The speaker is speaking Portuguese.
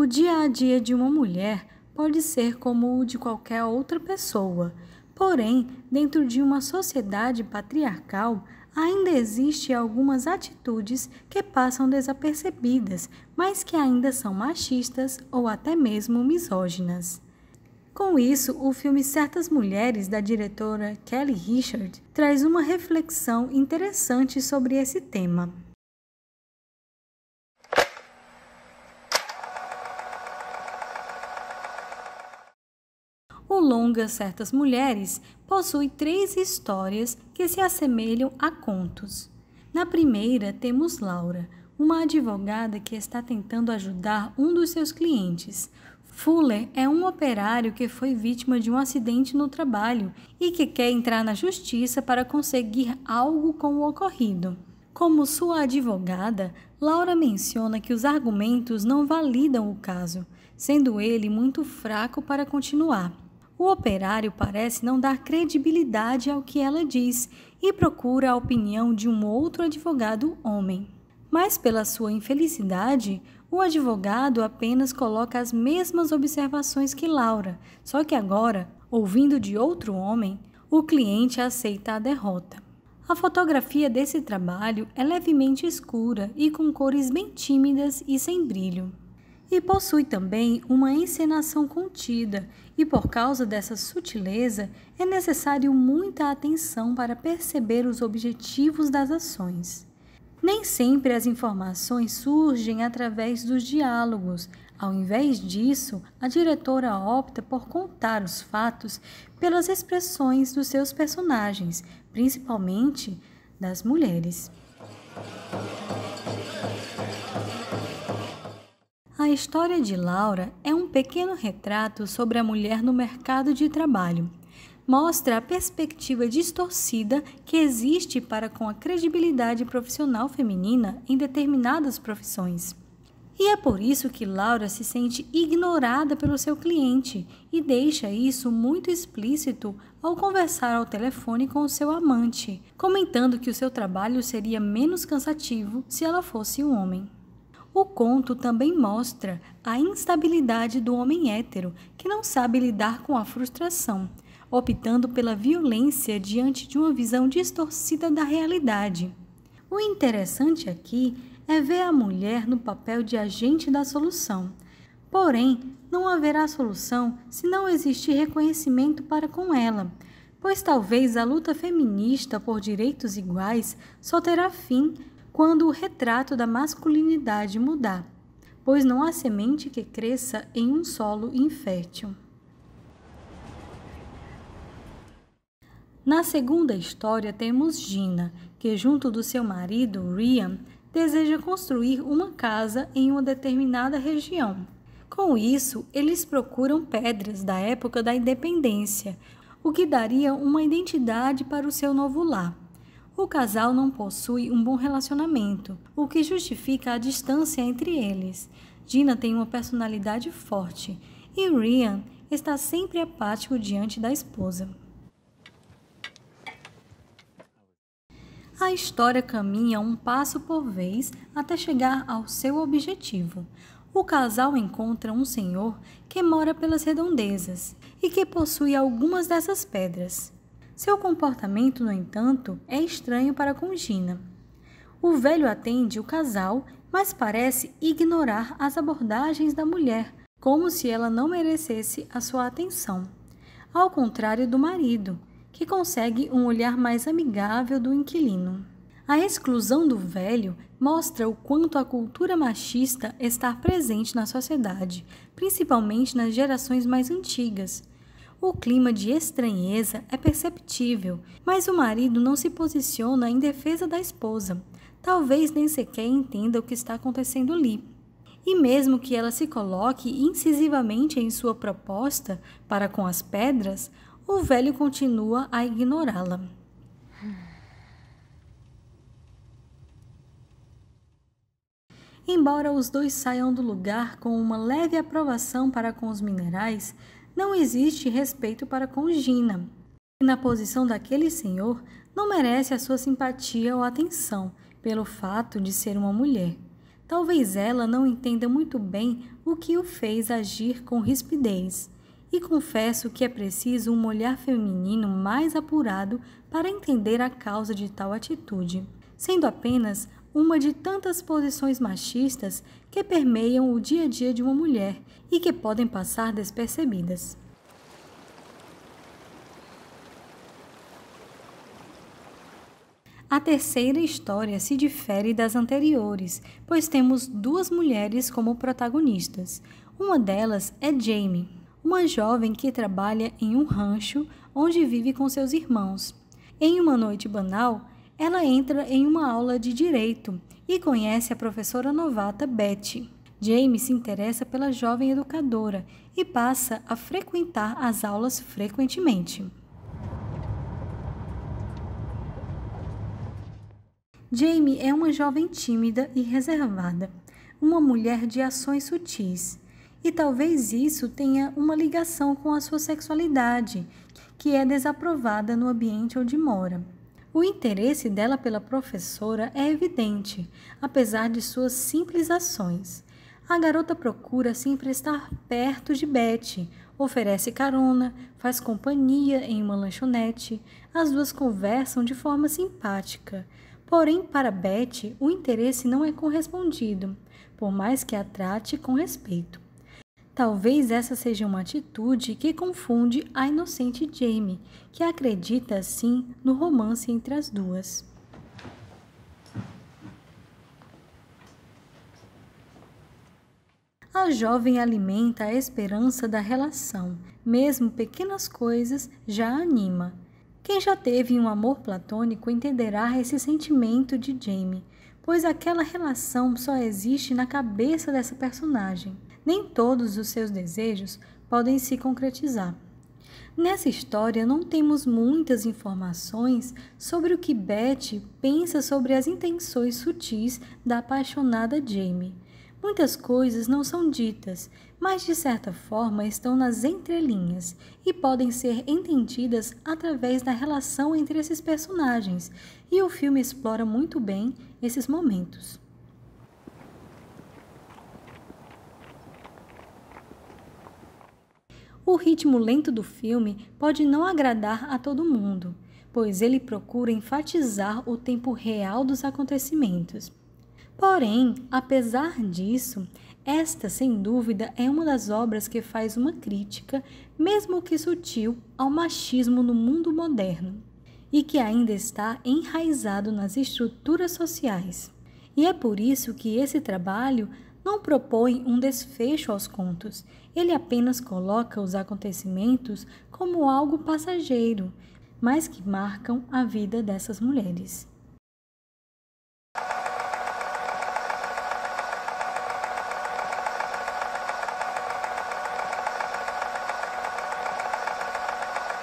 O dia a dia de uma mulher pode ser como o de qualquer outra pessoa. Porém, dentro de uma sociedade patriarcal, ainda existem algumas atitudes que passam desapercebidas, mas que ainda são machistas ou até mesmo misóginas. Com isso, o filme Certas Mulheres, da diretora Kelly Richard, traz uma reflexão interessante sobre esse tema. prolonga certas mulheres possui três histórias que se assemelham a contos. Na primeira, temos Laura, uma advogada que está tentando ajudar um dos seus clientes. Fuller é um operário que foi vítima de um acidente no trabalho e que quer entrar na justiça para conseguir algo com o ocorrido. Como sua advogada, Laura menciona que os argumentos não validam o caso, sendo ele muito fraco para continuar. O operário parece não dar credibilidade ao que ela diz e procura a opinião de um outro advogado homem. Mas, pela sua infelicidade, o advogado apenas coloca as mesmas observações que Laura, só que agora, ouvindo de outro homem, o cliente aceita a derrota. A fotografia desse trabalho é levemente escura e com cores bem tímidas e sem brilho. E possui também uma encenação contida e por causa dessa sutileza é necessário muita atenção para perceber os objetivos das ações. Nem sempre as informações surgem através dos diálogos. Ao invés disso, a diretora opta por contar os fatos pelas expressões dos seus personagens, principalmente das mulheres. A história de Laura é um pequeno retrato sobre a mulher no mercado de trabalho. Mostra a perspectiva distorcida que existe para com a credibilidade profissional feminina em determinadas profissões. E é por isso que Laura se sente ignorada pelo seu cliente e deixa isso muito explícito ao conversar ao telefone com o seu amante, comentando que o seu trabalho seria menos cansativo se ela fosse um homem. O conto também mostra a instabilidade do homem hétero, que não sabe lidar com a frustração, optando pela violência diante de uma visão distorcida da realidade. O interessante aqui é ver a mulher no papel de agente da solução. Porém, não haverá solução se não existir reconhecimento para com ela, pois talvez a luta feminista por direitos iguais só terá fim quando o retrato da masculinidade mudar, pois não há semente que cresça em um solo infértil. Na segunda história temos Gina, que junto do seu marido Rian deseja construir uma casa em uma determinada região. Com isso, eles procuram pedras da época da independência, o que daria uma identidade para o seu novo lar o casal não possui um bom relacionamento, o que justifica a distância entre eles. Dina tem uma personalidade forte e Ryan está sempre apático diante da esposa. A história caminha um passo por vez até chegar ao seu objetivo. O casal encontra um senhor que mora pelas redondezas e que possui algumas dessas pedras. Seu comportamento, no entanto, é estranho para com Gina. O velho atende o casal, mas parece ignorar as abordagens da mulher, como se ela não merecesse a sua atenção. Ao contrário do marido, que consegue um olhar mais amigável do inquilino. A exclusão do velho mostra o quanto a cultura machista está presente na sociedade, principalmente nas gerações mais antigas, o clima de estranheza é perceptível, mas o marido não se posiciona em defesa da esposa. Talvez nem sequer entenda o que está acontecendo ali. E mesmo que ela se coloque incisivamente em sua proposta para com as pedras, o velho continua a ignorá-la. Embora os dois saiam do lugar com uma leve aprovação para com os minerais, não existe respeito para com Gina, na posição daquele senhor não merece a sua simpatia ou atenção pelo fato de ser uma mulher. Talvez ela não entenda muito bem o que o fez agir com rispidez, e confesso que é preciso um olhar feminino mais apurado para entender a causa de tal atitude, sendo apenas uma de tantas posições machistas que permeiam o dia a dia de uma mulher e que podem passar despercebidas. A terceira história se difere das anteriores, pois temos duas mulheres como protagonistas. Uma delas é Jamie, uma jovem que trabalha em um rancho onde vive com seus irmãos. Em uma noite banal, ela entra em uma aula de direito e conhece a professora novata Betty. Jamie se interessa pela jovem educadora e passa a frequentar as aulas frequentemente. Jamie é uma jovem tímida e reservada, uma mulher de ações sutis, e talvez isso tenha uma ligação com a sua sexualidade, que é desaprovada no ambiente onde mora. O interesse dela pela professora é evidente, apesar de suas simples ações. A garota procura sempre estar perto de Betty, oferece carona, faz companhia em uma lanchonete. As duas conversam de forma simpática. Porém, para Betty, o interesse não é correspondido, por mais que a trate com respeito. Talvez essa seja uma atitude que confunde a inocente Jamie, que acredita assim no romance entre as duas. A jovem alimenta a esperança da relação, mesmo pequenas coisas já a anima. Quem já teve um amor platônico entenderá esse sentimento de Jamie, pois aquela relação só existe na cabeça dessa personagem nem todos os seus desejos podem se concretizar. Nessa história, não temos muitas informações sobre o que Betty pensa sobre as intenções sutis da apaixonada Jamie. Muitas coisas não são ditas, mas de certa forma estão nas entrelinhas e podem ser entendidas através da relação entre esses personagens, e o filme explora muito bem esses momentos. O ritmo lento do filme pode não agradar a todo mundo, pois ele procura enfatizar o tempo real dos acontecimentos. Porém, apesar disso, esta, sem dúvida, é uma das obras que faz uma crítica, mesmo que sutil, ao machismo no mundo moderno e que ainda está enraizado nas estruturas sociais. E é por isso que esse trabalho não propõe um desfecho aos contos, ele apenas coloca os acontecimentos como algo passageiro, mas que marcam a vida dessas mulheres.